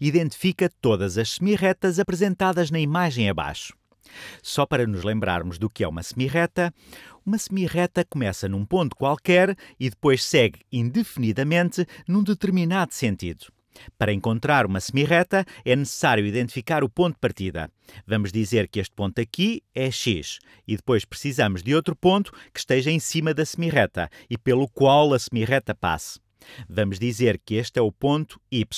identifica todas as semirretas apresentadas na imagem abaixo. Só para nos lembrarmos do que é uma semirreta, uma semirreta começa num ponto qualquer e depois segue indefinidamente num determinado sentido. Para encontrar uma semirreta, é necessário identificar o ponto de partida. Vamos dizer que este ponto aqui é x, e depois precisamos de outro ponto que esteja em cima da semirreta e pelo qual a semirreta passe. Vamos dizer que este é o ponto Y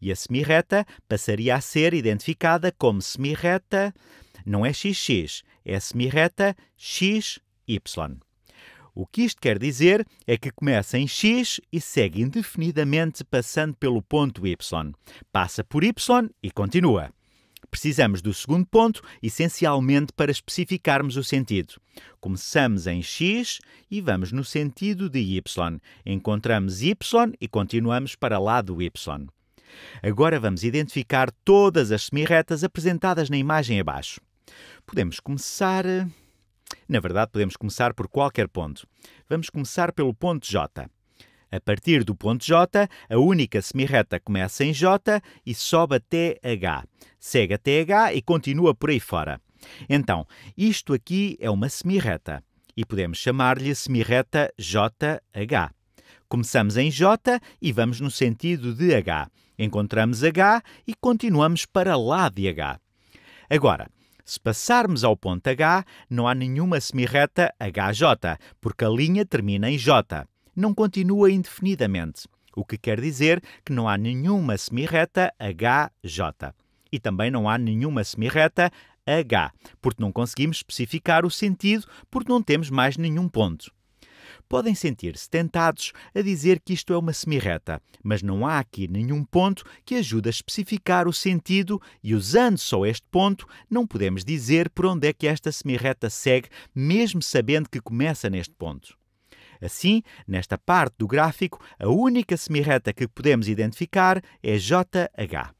e a semirreta passaria a ser identificada como semirreta, não é XX, é semirreta XY. O que isto quer dizer é que começa em x e segue indefinidamente passando pelo ponto y. Passa por y e continua. Precisamos do segundo ponto, essencialmente para especificarmos o sentido. Começamos em x e vamos no sentido de y. Encontramos y e continuamos para lá do y. Agora vamos identificar todas as semirretas apresentadas na imagem abaixo. Podemos começar. Eh, na verdade, podemos começar por qualquer ponto. Vamos começar pelo ponto J. A partir do ponto J, a única semirreta começa em J e sobe até H. Segue até H e continua por aí fora. Então, isto aqui é uma semirreta e podemos chamar-lhe semirreta JH. Começamos em J e vamos no sentido de H. Encontramos H e continuamos para lá de H. Agora, se passarmos ao ponto H, não há nenhuma semirreta HJ, porque a linha termina em J não continua indefinidamente, o que quer dizer que não há nenhuma semirreta HJ. E também não há nenhuma semirreta H, porque não conseguimos especificar o sentido, porque não temos mais nenhum ponto. Podem sentir-se tentados a dizer que isto é uma semirreta, mas não há aqui nenhum ponto que ajude a especificar o sentido, e usando só este ponto, não podemos dizer por onde é que esta semirreta segue, mesmo sabendo que começa neste ponto. Assim, nesta parte do gráfico, a única semirreta que podemos identificar é JH.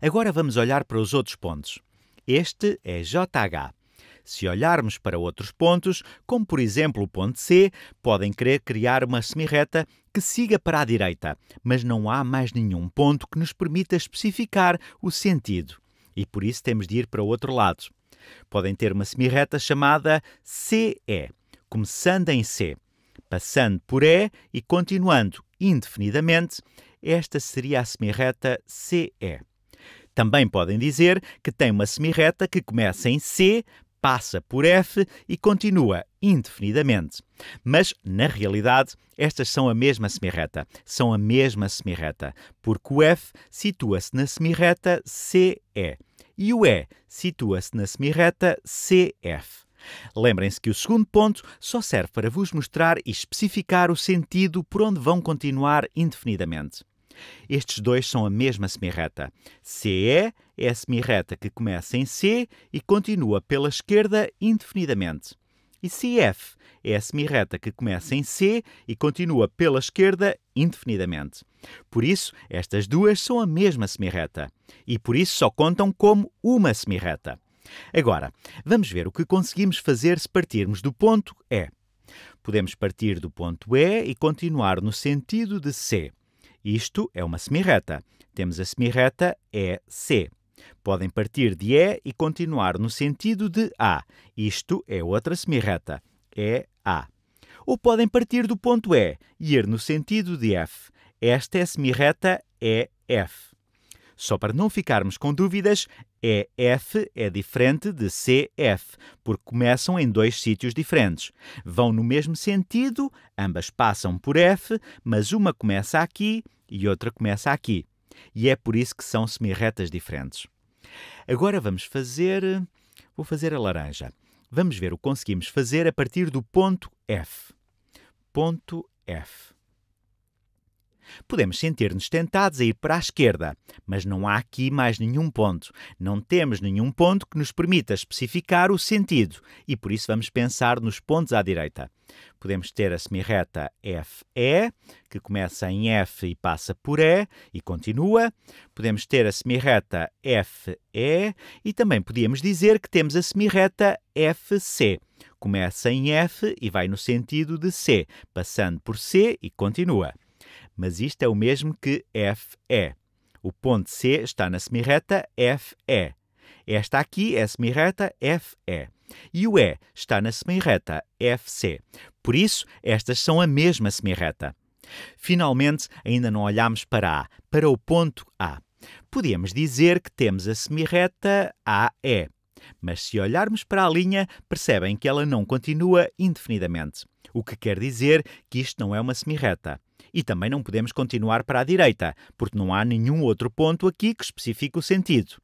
Agora vamos olhar para os outros pontos. Este é JH. Se olharmos para outros pontos, como por exemplo o ponto C, podem querer criar uma semirreta que siga para a direita, mas não há mais nenhum ponto que nos permita especificar o sentido, e por isso temos de ir para o outro lado. Podem ter uma semirreta chamada CE, começando em C passando por E e continuando indefinidamente, esta seria a semirreta CE. Também podem dizer que tem uma semirreta que começa em C, passa por F e continua indefinidamente. Mas, na realidade, estas são a mesma semirreta. São a mesma semirreta, porque o F situa-se na semirreta CE e o E situa-se na semirreta CF. Lembrem-se que o segundo ponto só serve para vos mostrar e especificar o sentido por onde vão continuar indefinidamente. Estes dois são a mesma semirreta. CE é, é a semirreta que começa em C e continua pela esquerda indefinidamente. E CF é a semirreta que começa em C e continua pela esquerda indefinidamente. Por isso, estas duas são a mesma semirreta. E por isso só contam como uma semirreta. Agora, vamos ver o que conseguimos fazer se partirmos do ponto E. Podemos partir do ponto E e continuar no sentido de C. Isto é uma semirreta. Temos a semirreta EC. Podem partir de E e continuar no sentido de A. Isto é outra semirreta, EA. Ou podem partir do ponto E e ir no sentido de F. Esta é a semirreta EF. Só para não ficarmos com dúvidas, é F é diferente de CF, porque começam em dois sítios diferentes. Vão no mesmo sentido, ambas passam por F, mas uma começa aqui e outra começa aqui. E é por isso que são semirretas diferentes. Agora vamos fazer. Vou fazer a laranja. Vamos ver o que conseguimos fazer a partir do ponto F. Ponto F. Podemos sentir-nos tentados a ir para a esquerda, mas não há aqui mais nenhum ponto. Não temos nenhum ponto que nos permita especificar o sentido e por isso vamos pensar nos pontos à direita. Podemos ter a semirreta FE, que começa em F e passa por E e continua. Podemos ter a semirreta FE e também podíamos dizer que temos a semirreta FC. Começa em F e vai no sentido de C, passando por C e continua mas isto é o mesmo que FE. O ponto C está na semirreta FE. Esta aqui é a semirreta FE. E o E está na semirreta FC. Por isso, estas são a mesma semirreta. Finalmente, ainda não olhámos para A, para o ponto A. Podíamos dizer que temos a semirreta AE. Mas se olharmos para a linha, percebem que ela não continua indefinidamente, o que quer dizer que isto não é uma semirreta e também não podemos continuar para a direita, porque não há nenhum outro ponto aqui que especifique o sentido.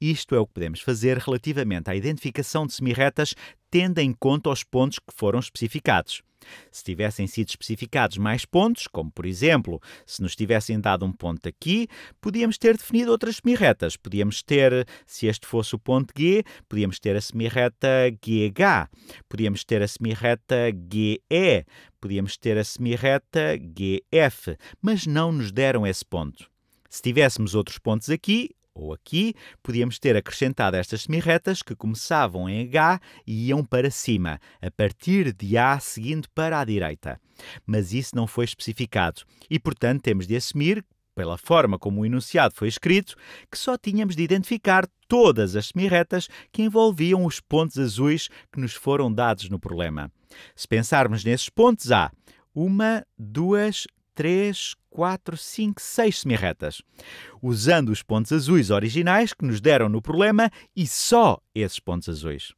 Isto é o que podemos fazer relativamente à identificação de semirretas, tendo em conta os pontos que foram especificados. Se tivessem sido especificados mais pontos, como por exemplo, se nos tivessem dado um ponto aqui, podíamos ter definido outras semirretas. Podíamos ter, se este fosse o ponto G, podíamos ter a semirreta GH, podíamos ter a semirreta GE, podíamos ter a semirreta GF, mas não nos deram esse ponto. Se tivéssemos outros pontos aqui, ou aqui, podíamos ter acrescentado estas semirretas que começavam em H e iam para cima, a partir de A seguindo para a direita. Mas isso não foi especificado e, portanto, temos de assumir, pela forma como o enunciado foi escrito, que só tínhamos de identificar todas as semirretas que envolviam os pontos azuis que nos foram dados no problema. Se pensarmos nesses pontos, há uma, duas, 3, 4, 5, 6 semirretas, usando os pontos azuis originais que nos deram no problema e só esses pontos azuis.